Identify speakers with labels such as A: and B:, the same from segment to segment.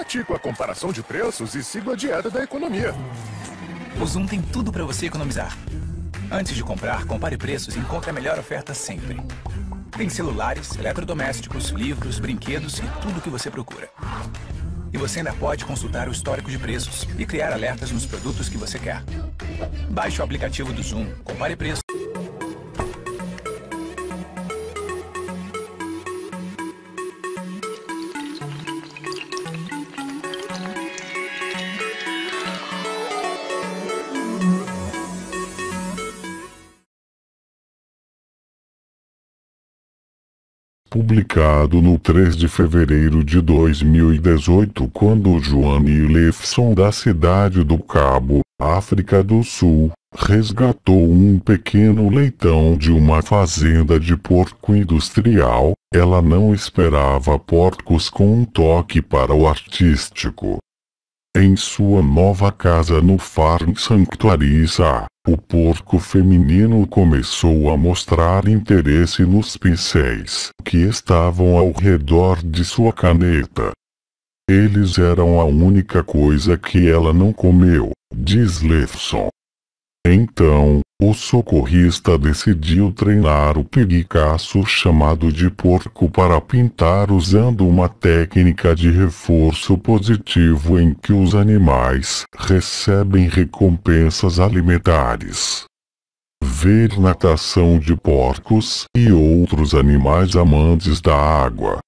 A: Pratique tipo a comparação de preços e siga a dieta da economia. O Zoom tem tudo para você economizar. Antes de comprar, compare preços e encontre a melhor oferta sempre. Tem celulares, eletrodomésticos, livros, brinquedos e tudo o que você procura. E você ainda pode consultar o histórico de preços e criar alertas nos produtos que você quer. Baixe o aplicativo do Zoom, compare preços.
B: publicado no 3 de fevereiro de 2018 quando Joanne Lefson da cidade do Cabo, África do Sul, resgatou um pequeno leitão de uma fazenda de porco industrial, ela não esperava porcos com um toque para o artístico. Em sua nova casa no Farm Sanctuary, Sa. O porco feminino começou a mostrar interesse nos pincéis que estavam ao redor de sua caneta. Eles eram a única coisa que ela não comeu, diz Lefson. Então, o socorrista decidiu treinar o pericaço chamado de porco para pintar usando uma técnica de reforço positivo em que os animais recebem recompensas alimentares. Ver natação de porcos e outros animais amantes da água.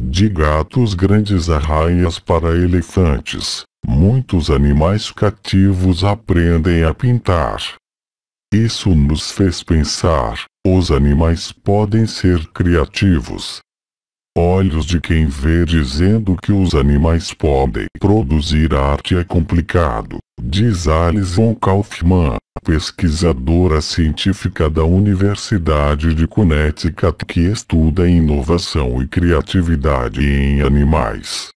B: De gatos grandes arraias para elefantes, muitos animais cativos aprendem a pintar. Isso nos fez pensar, os animais podem ser criativos. Olhos de quem vê dizendo que os animais podem produzir arte é complicado, diz Alison Kaufman, pesquisadora científica da Universidade de Connecticut que estuda inovação e criatividade em animais.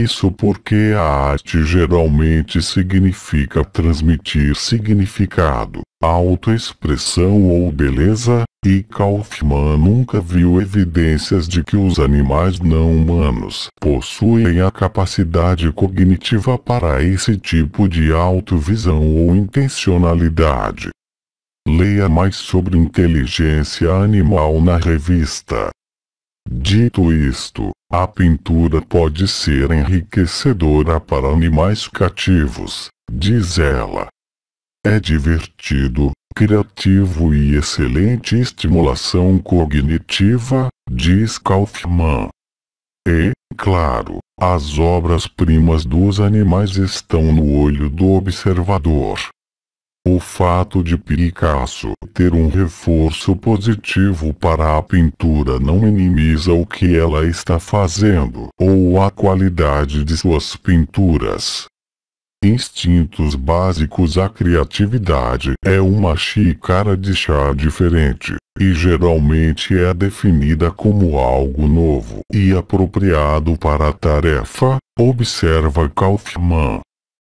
B: Isso porque a arte geralmente significa transmitir significado, autoexpressão ou beleza, e Kaufman nunca viu evidências de que os animais não humanos possuem a capacidade cognitiva para esse tipo de autovisão ou intencionalidade. Leia mais sobre inteligência animal na revista Dito isto, a pintura pode ser enriquecedora para animais cativos, diz ela. É divertido, criativo e excelente estimulação cognitiva, diz Kaufmann. E, claro, as obras-primas dos animais estão no olho do observador. O fato de Picasso ter um reforço positivo para a pintura não minimiza o que ela está fazendo ou a qualidade de suas pinturas. Instintos básicos A criatividade é uma xícara de chá diferente, e geralmente é definida como algo novo e apropriado para a tarefa, observa Kaufman.